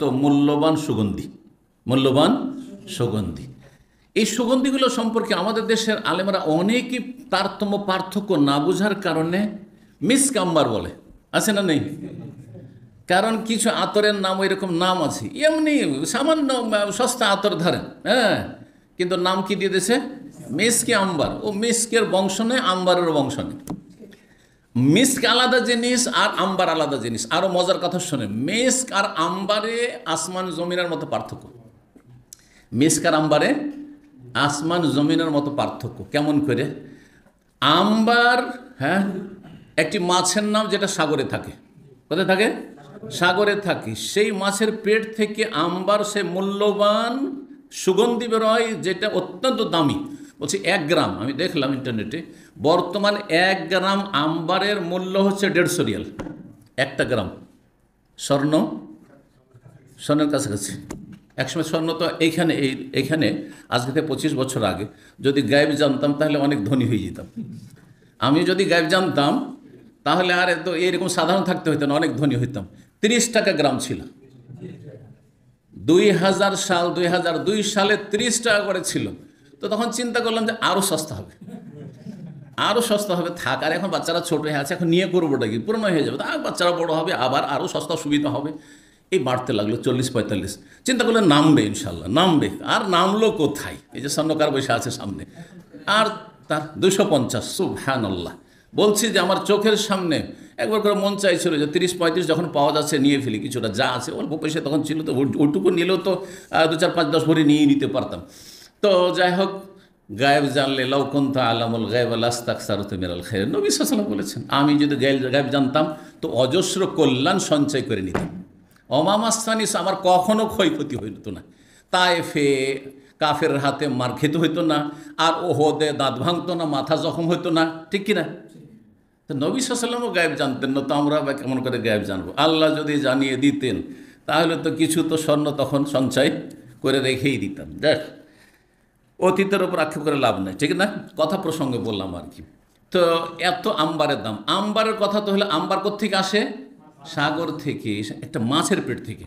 অত্যন্ত মূল্যবান সুগন্ধি মূল্যবান সুগন্ধি এই সুগন্ধিগুলো সম্পর্কে আমাদের দেশের আলেমরা অনেকই তারতম্য পার্থক্য না বোঝার কারণে মিস কাম্বার বলে আছে না নেই কারণ কিছু আতরের নাম এরকম নাম আছে এমনি সামান্য সস্তা আতর ধরেন হ্যাঁ কিন্তু নাম কি দিয়ে দিয়েছে মিসকে আম্বার ও মিসকের বংশ নেই আম্বারের বংশ নেই মিস্ক আলাদা জিনিস আর আম্বার আলাদা জিনিস আরও মজার কথা শোনে মিস্ক আর আম্বারে আসমান জমিনের মতো পার্থক্য মিস্ক আর আম্বারে আসমান জমিনের মতো পার্থক্য কেমন করে আম্বার হ্যাঁ একটি মাছের নাম যেটা সাগরে থাকে কোথায় থাকে সাগরে থাকি সেই মাছের পেট থেকে আম্বার সে মূল্যবান সুগন্ধি বেরোয় যেটা অত্যন্ত দামি বলছি এক গ্রাম আমি দেখলাম ইন্টারনেটে বর্তমান এক গ্রাম আম্বারের মূল্য হচ্ছে দেড়শো রিয়াল একটা গ্রাম স্বর্ণ স্বর্ণের কাছাকাছি একসময় স্বর্ণ তো এইখানে এই এখানে আজকে থেকে পঁচিশ বছর আগে যদি গায়েব জানতাম তাহলে অনেক ধনী হয়ে যেতাম আমি যদি গায়েব জানতাম তাহলে আর তো এইরকম সাধারণ থাকতে হইতাম না অনেক ধনী হইতাম তিরিশ টাকা গ্রাম ছিল দুই হাজার সাল দুই হাজার দুই সালে তিরিশ টাকা করে ছিল তো তখন চিন্তা করলাম যে আরও সস্তা হবে আরও সস্তা হবে থাক আর এখন বাচ্চারা ছোটো হয়ে আছে এখন নিয়ে করবোটা কি পুরনো হয়ে যাবে আর বাচ্চারা বড় হবে আবার আরও সস্তা সুবিধা হবে এই বাড়তে লাগলো চল্লিশ পঁয়তাল্লিশ চিন্তা করলে নামবে ইনশাল্লাহ নামবে আর নামলো কোথায় এই যে স্বর্ণকার বসে আছে সামনে আর তার দুশো পঞ্চাশ সু আল্লাহ বলছি যে আমার চোখের সামনে একবার করে মন চাইছিল যে তিরিশ পঁয়ত্রিশ যখন পাওয়া যাচ্ছে নিয়ে ফেলি কিছুটা যা আছে অল্প পয়সা তখন ছিল তো ওইটুকু নিলেও তো দু চার পাঁচ দশ ভরি নিয়ে নিতে পারতাম তো যাই হোক গায়েব জানলে লৌকন্ত আলামুল গায়েব আল্লাহ আল খের নবী সাল্লাম বলেছেন আমি যদি গায়েব জানতাম তো অজস্র কল্যাণ সঞ্চয় করে নিতাম অমামাস্তানিস আমার কখনো ক্ষয়ক্ষতি হইত না ফে কাফের হাতে মার খেতে হইতো না আর ওহদে দাঁত ভাঙতো না মাথা জখম হইতো না ঠিক কিনা তো নবী সাল্লামও গায়েব জানতেন না তো আমরা বা কেমন করে গায়েব জানবো আল্লাহ যদি জানিয়ে দিতেন তাহলে তো কিছু তো স্বর্ণ তখন সঞ্চয় করে রেখেই দিতাম দেখ অতীতের ওপর আক্ষেপ করে লাভ নেই ঠিক না কথা প্রসঙ্গে বললাম আর কি তো এত আম্বারের দাম আম্বারের কথা তো হলে আম্বার কোথেকে আসে সাগর থেকে একটা মাছের পেট থেকে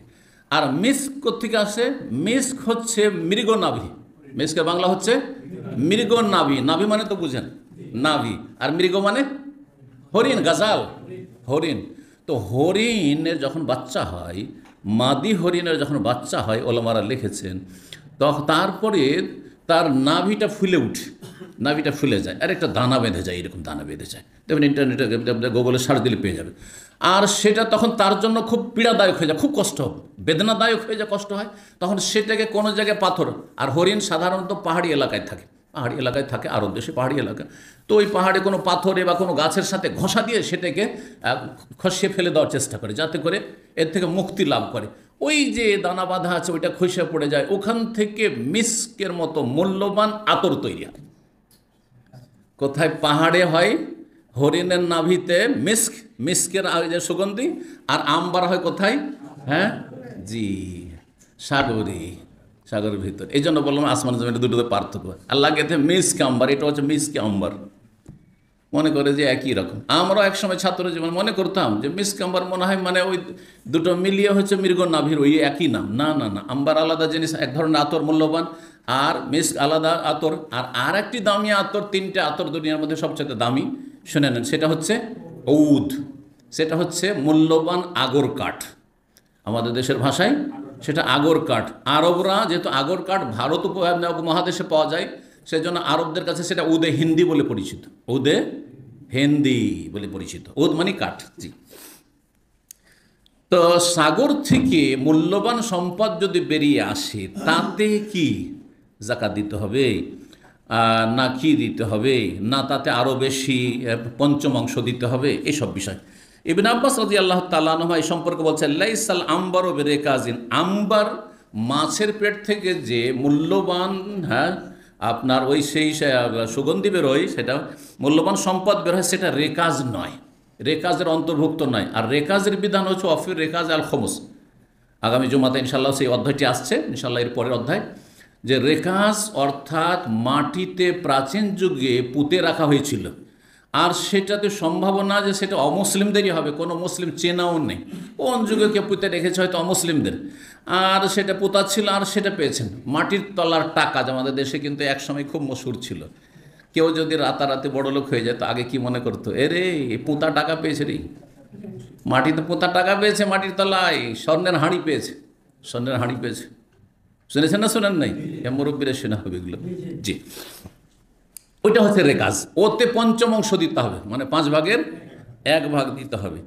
আর মিস্ক থেকে আসে মিস্ক হচ্ছে মৃগ নাভি মিস্কের বাংলা হচ্ছে মৃগ নাভি নাভি মানে তো বুঝেন নাভি আর মৃগ মানে হরিণ গাজাল হরিণ তো হরিণের যখন বাচ্চা হয় মাদি হরিণের যখন বাচ্চা হয় ওলামারা লিখেছেন তখন তারপরে তার নাভিটা ফুলে উঠে নাভিটা ফুলে যায় আর একটা দানা বেঁধে যায় এরকম দানা বেঁধে যায় তেমন ইন্টারনেটে গুগলে সার দিলে পেয়ে যাবে আর সেটা তখন তার জন্য খুব পীড়াদায়ক হয়ে যায় খুব কষ্ট বেদনাদায়ক হয়ে যায় কষ্ট হয় তখন সেটাকে কোনো জায়গায় পাথর আর হরিণ সাধারণত পাহাড়ি এলাকায় থাকে পাহাড়ি এলাকায় থাকে আরও দেশে পাহাড়ি এলাকা তো ওই পাহাড়ে কোনো পাথরে বা কোনো গাছের সাথে ঘষা দিয়ে সেটাকে খসিয়ে ফেলে দেওয়ার চেষ্টা করে যাতে করে এর থেকে মুক্তি লাভ করে ওই যে দানা বাঁধা আছে ওইটা খসে পড়ে যায় ওখান থেকে মিস্কের মতো মূল্যবান আতর তৈরি হয় কোথায় পাহাড়ে হয় হরিণের নাভিতে মিস্ক মিস্কের যে সুগন্ধি আর আমবার হয় কোথায় হ্যাঁ জি সাগরী সাগরের ভিতর এই জন্য বললাম আসমান জমিটা দুটোতে পার্থক্য আর লাগেতে মিস্ক আম্বার এটা হচ্ছে মিস্ক আম্বার মনে করে যে একই রকম আমরা একসময় ছাত্র জীবন মনে করতাম যে মিস কাম্বার মনে হয় মানে ওই দুটো মিলিয়ে হচ্ছে মৃগ নাভির ওই একই নাম না না না আম্বার আলাদা জিনিস এক ধরনের আতর মূল্যবান আর মিস আলাদা আতর আর আর একটি দামি আতর তিনটে আতর দুনিয়ার মধ্যে সবচেয়ে দামি শুনে নেন সেটা হচ্ছে ঔদ সেটা হচ্ছে মূল্যবান আগর কাঠ আমাদের দেশের ভাষায় সেটা আগর কাঠ আরবরা যেহেতু আগর কাঠ ভারত উপমহাদেশে পাওয়া যায় সেজন্য আরবদের কাছে সেটা উদে হিন্দি বলে পরিচিত উদে হিন্দি বলে পরিচিত উদ মানে কাঠ জি তো সাগর থেকে মূল্যবান সম্পদ যদি বেরিয়ে আসে তাতে কি জাকাত দিতে হবে না কি দিতে হবে না তাতে আরও বেশি পঞ্চম অংশ দিতে হবে এসব বিষয় ইবিন আব্বাস রাজি আল্লাহ তালানহা এই সম্পর্কে বলছে লাইসাল আম্বার ও কাজিন আম্বার মাছের পেট থেকে যে মূল্যবান হ্যাঁ আপনার ওই সেই সুগন্ধি বেরোয় সেটা মূল্যবান সম্পদ বেরোয় সেটা রেকাজ নয় রেকাজের অন্তর্ভুক্ত নয় আর রেকাজের বিধান হচ্ছে অফির রেকাজ আল খমুস আগামী জুমাতে ইনশাল্লাহ সেই অধ্যায়টি আসছে ইনশাল্লাহ এর পরের অধ্যায় যে রেকাজ অর্থাৎ মাটিতে প্রাচীন যুগে পুঁতে রাখা হয়েছিল আর সেটাতে সম্ভাবনা যে সেটা অমুসলিমদেরই হবে কোনো মুসলিম চেনাও নেই কোন যুগে কে পুঁতে রেখেছে হয়তো অমুসলিমদের আর সেটা পোতা ছিল আর সেটা পেয়েছেন মাটির তলার টাকা আমাদের দেশে কিন্তু এক সময় খুব মশুর ছিল কেউ যদি রাতারাতি বড় লোক হয়ে তো আগে কি মনে করতো এরে রে পোঁতা টাকা পেয়েছে রে মাটিতে পোঁতা টাকা পেয়েছে মাটির তলায় স্বর্ণের হাঁড়ি পেয়েছে স্বর্ণের হাঁড়ি পেয়েছে শুনেছেন না শোনেন নাই মুরব্বীরা শোনা হবে এগুলো জি ওইটা হচ্ছে রেকাজ ওতে পঞ্চম অংশ দিতে হবে মানে পাঁচ ভাগের এক ভাগ দিতে হবে